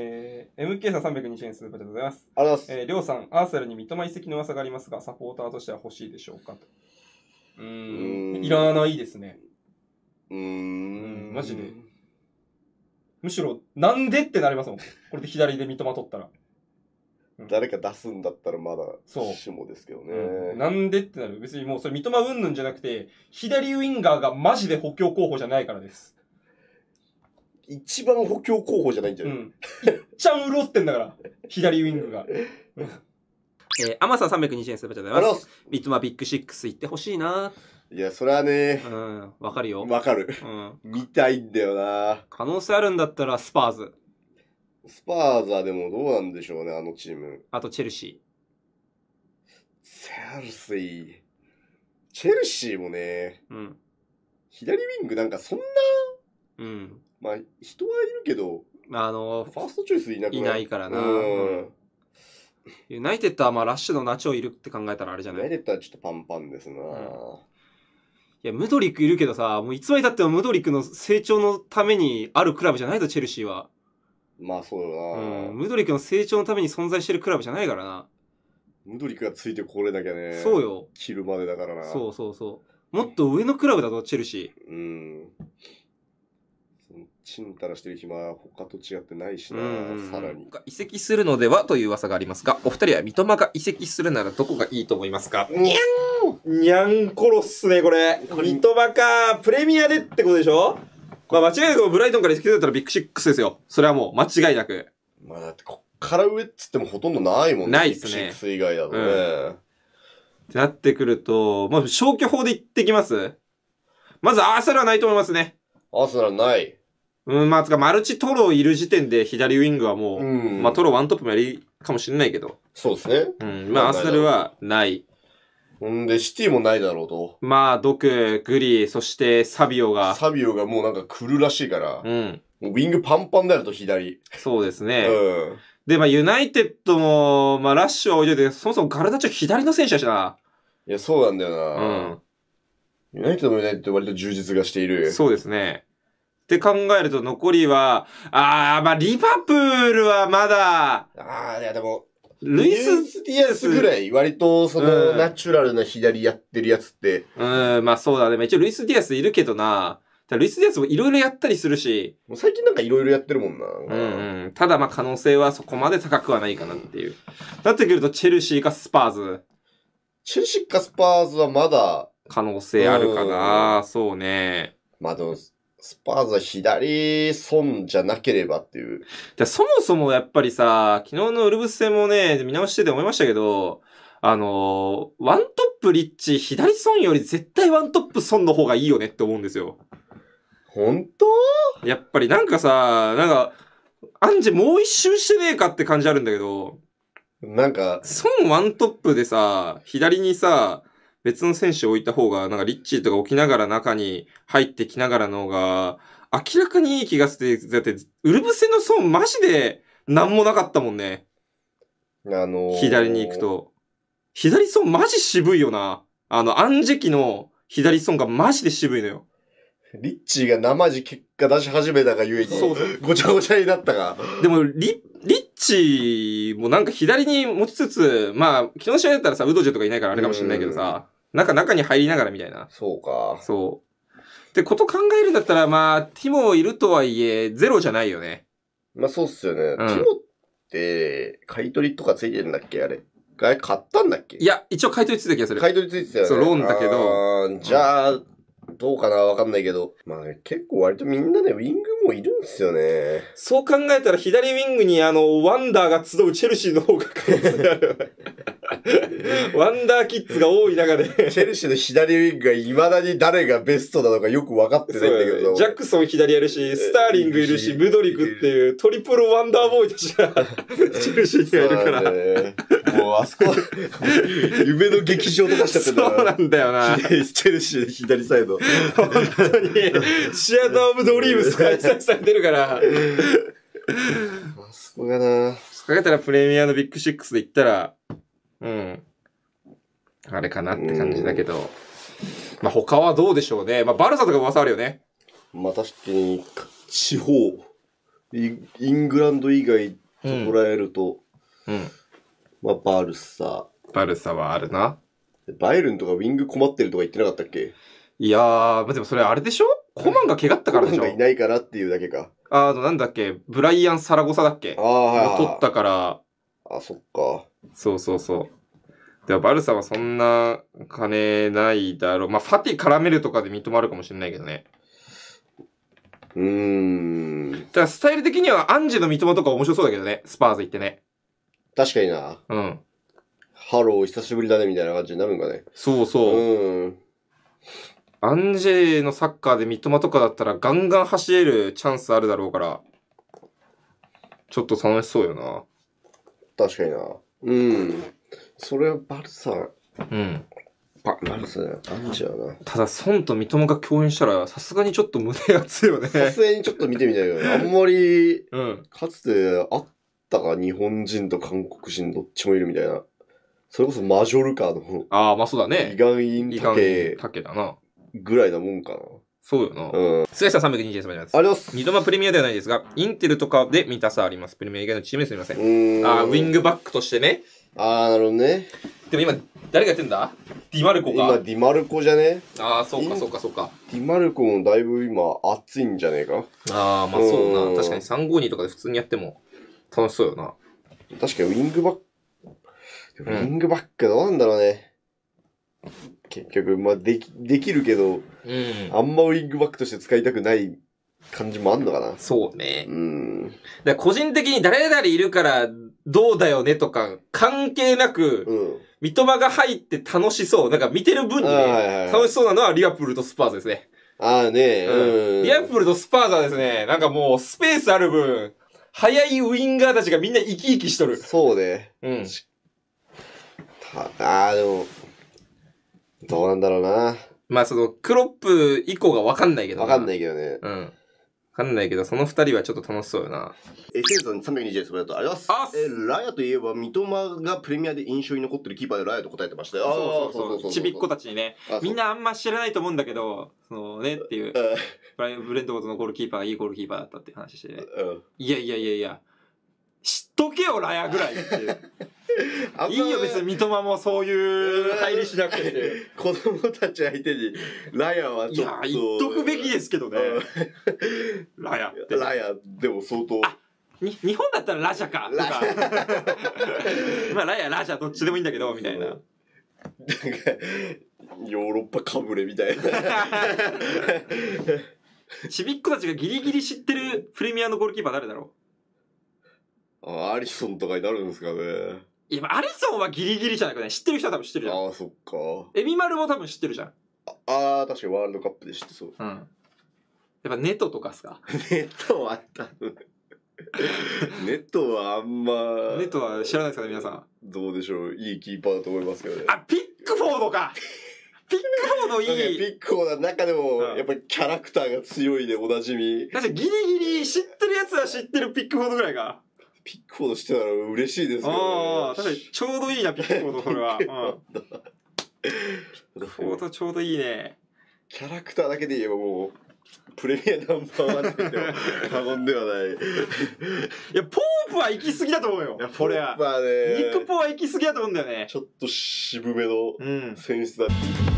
えー、MK さん320円スーパーでございます。ありがとうございます。えー、りょうさん、アーセルに三笘移籍の噂がありますが、サポーターとしては欲しいでしょうかと。うん、いらないですね。うーん、マジで。むしろ、なんでってなりますもん。これで左で三笘取ったら。誰か出すんだったらまだしもですけどね、うなんでってなる別にもうそれ三笘うんぬんじゃなくて左ウインガーがマジで補強候補じゃないからです一番補強候補じゃないんじゃない、ん。いっちゃん潤ってんだから、左ウィングが。えー、アマさん320円スーパーチャットであございます。三笘ビッグシックス行ってほしいないや、それはねう、ん、わかるよ。わかる。うん。見たいんだよな。可能性あるんだったらスパーズ、スパーズはでもどうなんでしょうね、あのチーム。あとチェルシー。チェルシー。チェルシーもね、うん。左ウィングなんかそんな、うん。まあ、人はいるけど、あの、ファーストチョイスいないないからな。ユナイテッドはまあラッシュのナチョいるって考えたらあれじゃユなナイいテッドはちょっとパンパンですな、や、ムドリックいるけどさ、もういつまでたってもムドリックの成長のためにあるクラブじゃないぞ、チェルシーは。まあそうだうな、ん。ムドリックの成長のために存在してるクラブじゃないからな。ムドリックがついてこれなきゃねそうよ。切るまでだからなそうそうそう。もっと上のクラブだぞ、チェルシー。うんちんたらしてる暇、他と違ってないしな、さらに。移籍するのではという噂がありますが、お二人は三笘が移籍するならどこがいいと思いますかにゃんにゃんころっすね、これ。三笘か、プレミアでってことでしょまあ間違いなくブライトンから移籍だったらビッグシックスですよ。それはもう間違いなく。まあだってこっから上っつってもほとんどないもんね。ないっすね。ビッグシックス以外だとね。うん、ってなってくると、まあ消去法でいってきますまずアーサルはないと思いますね。アーサルはない。うん、まあ、つか、マルチトロいる時点で左ウィングはもう、うんまあ、トロワントップもやりかもしれないけど、そうですね。うん、まあ、アーセナルはない。うんで、シティもないだろうと。まあ、ドク、グリー、そしてサビオが、サビオがもうなんか来るらしいから、うん、ウィングパンパンであると左。そうですね。うん。で、まあ、ユナイテッドも、まあ、ラッシュは置いといて、そもそもガルダチョ左の選手だしな。いや、そうなんだよな。うん。ユナイテッドもユナイテッド割と充実がしている。そうですね。って考えると残りは、ああ、まあ、リバプールはまだ、ああ、いやでも、ルイス・ディアスぐらい、割と、その、ナチュラルな左やってるやつって、うん、まあそうだね。一応ルイス・ディアスいるけどな。ルイス・ディアスもいろいろやったりするし、もう最近なんかいろいろやってるもんな。うんうん。ただまあ可能性はそこまで高くはないかなっていう。なってくるとチェルシーかスパーズ、チェルシーかスパーズはまだ、可能性あるかな。そうね。まあうす。スパーズは左損じゃなければっていう。ゃそもそもやっぱりさ、昨日のウルブス戦もね、見直してて思いましたけど、あのー、ワントップリッチ、左損より絶対ワントップ損の方がいいよねって思うんですよ。本当やっぱりなんかさ、なんか、アンジもう一周してねえかって感じあるんだけど。なんか。損ワントップでさ、左にさ、別の選手を置いた方が、なんかリッチーとか置きながら中に入ってきながらの方が、明らかにいい気がして、だって、ウルブセの損マジで何もなかったもんね。あのー、左に行くと。左損マジ渋いよな。あの、アンジェキの左損がマジで渋いのよ。リッチーが生地結果出し始めたがゆえに、ごちゃごちゃになったが。でもリ、リッチーもなんか左に持ちつつ、まあ、昨日試合だったらさ、ウドジェとかいないからあれかもしれないけどさ、なんか中に入りながらみたいな。そうか。そう。ってこと考えるんだったら、まあ、ティモいるとはいえ、ゼロじゃないよね。まあそうっすよね。うん、ティモって、買い取りとかついてるんだっけあれ。買ったんだっけいや、一応買い取りついた気がする。買い取りついてたよね。そう、ローンだけど。じゃあ、うんどうかなわかんないけど。まあ結構割とみんなね、ウィングもいるんですよね。そう考えたら左ウィングにあの、ワンダーが集うチェルシーの方が可能性ある。ワンダーキッズが多い中で。チェルシーの左ウィングが未だに誰がベストなのかよく分かってないんだけど。ジャクソン左やるし、スターリングいるし、ムドリクっていうトリプルワンダーボーイたちが、チェルシーにはいるから。もうあそこ、夢の劇場とかしちゃってるそうなんだよな。チェルシーの左サイド。本当に、シアターオブドリームス開催されてるから。あそこがな。かけたらプレミアのビッグシックスで行ったら、うん。あれかなって感じだけど。まあ他はどうでしょうね。まあバルサとか噂あるよね。まあ確かに、地方、イングランド以外とらえると、うん、うん、まあバルサ。バルサはあるな。バイルンとかウィング困ってるとか言ってなかったっけいやー、まあ、でもそれあれでしょコマンが怪我ったからでしょコマンがいないからっていうだけか。あの、なんだっけブライアン・サラゴサだっけああ、はい。取ったから。あ、そっか。そうそうそう。でもバルサはそんな金ないだろう。まあ、ファティ絡めるとかで認まるかもしれないけどね。うーん。だスタイル的にはアンジェの三笘とか面白そうだけどね、スパーズ行ってね。確かにな。うん。ハロー久しぶりだねみたいな感じになるんかね。そうそう。うん。アンジェのサッカーで三笘とかだったらガンガン走れるチャンスあるだろうから、ちょっと楽しそうよな。確かにな。うん。それはバルサ、うん。ババルサだよ。アンジな。ただ、孫と三笘が共演したら、さすがにちょっと胸熱いよね。さすがにちょっと見てみたいよね。あんまり、うん、かつてあったか、日本人と韓国人どっちもいるみたいな。それこそマジョルカの。ああ、まあそうだね。イガンインタケ。タケだな。ぐらいなもんかな。そうよな。うん。スエさん320です。あります。二度目プレミアではないですが、インテルとかで見たさあります。プレミア以外のチームですみません。んああ、ウィングバックとしてね。ああ、なるほどね。でも今、誰がやってんだディマルコか。今、ディマルコじゃねああ、そうか、そうか、そうか。ディマルコもだいぶ今、熱いんじゃねえか。ああ、まあそうな。確かに352とかで普通にやっても、楽しそうよな。確かにウィングバック、ウィングバックどうなんだろうね。うん結局、まあ、でき、できるけど、うん。あんまウィングバックとして使いたくない感じもあんのかな。そうね。うん。だ個人的に誰々いるからどうだよねとか関係なく、うん。三笘が入って楽しそう。なんか見てる分にはいはいはい楽しそうなのはリアプールとスパーズですね。ああね、うん。リアプールとスパーズはですね、なんかもうスペースある分、早いウインガーたちがみんな生き生きしとる。そうね。うん。たああ、でも、どうなんだろうな。まあその、クロップ以降がわかんないけどわかんない。けどね。うん。わかんないけど、その二人はちょっと楽しそうよな。えー、シーズン320です。とありがとうございます。えラヤといえば、三笘がプレミアで印象に残ってるキーパーでラヤと答えてましたよ。そうそうそう。ちびっ子たちにね。みんな。あんま知らないと思うんだけど、そのねっていう、ブライレンドフードのゴールキーパーがいいゴールキーパーだったって話してね。うんいやいやいやいや、知っとけよ、ラヤぐらいっていう。いいよ、別に三笘もそういう入りしなくて。子供たち相手に、ラヤはちょっと。いや、言っとくべきですけどね。ラヤって。ラヤ、でも相当。に日本だったらラジャかまあ、ラヤ、ラジャどっちでもいいんだけど、みたいな。か、ヨーロッパかぶれみたいな。ちびっ子たちがギリギリ知ってるプレミアのゴールキーパー誰だろうアリソンとかになるんですかね。いや、アリソンはギリギリじゃなくて、ね、知ってる人は多分知ってるじゃん。ああ、そっか。エビマルも多分知ってるじゃん。ああ、確かにワールドカップで知ってそう。うん。やっぱネトとかっすか ネトはった。ネトはあんま。ネトは知らないですかね、皆さん。どうでしょう。いいキーパーだと思いますけどね。あ、ピックフォードか ピックフォードいい。ピックフォードは中でも、やっぱりキャラクターが強いでおなじみ。確かギリギリ知ってるやつは知ってるピックフォードぐらいか。ピックフォードしてたら嬉しいですけど、ね、ああ、確かにちょうどいいな、ピックフォード、これは。ピックフォードちょうどいいね。キャラクターだけで言えばもう、プレミアナンバーワンって 過言ではない。いや、ポープは行き過ぎだと思うよ。いや、これはね。ニックポーは行き過ぎだと思うんだよね。ちょっと渋めの選出だ。うん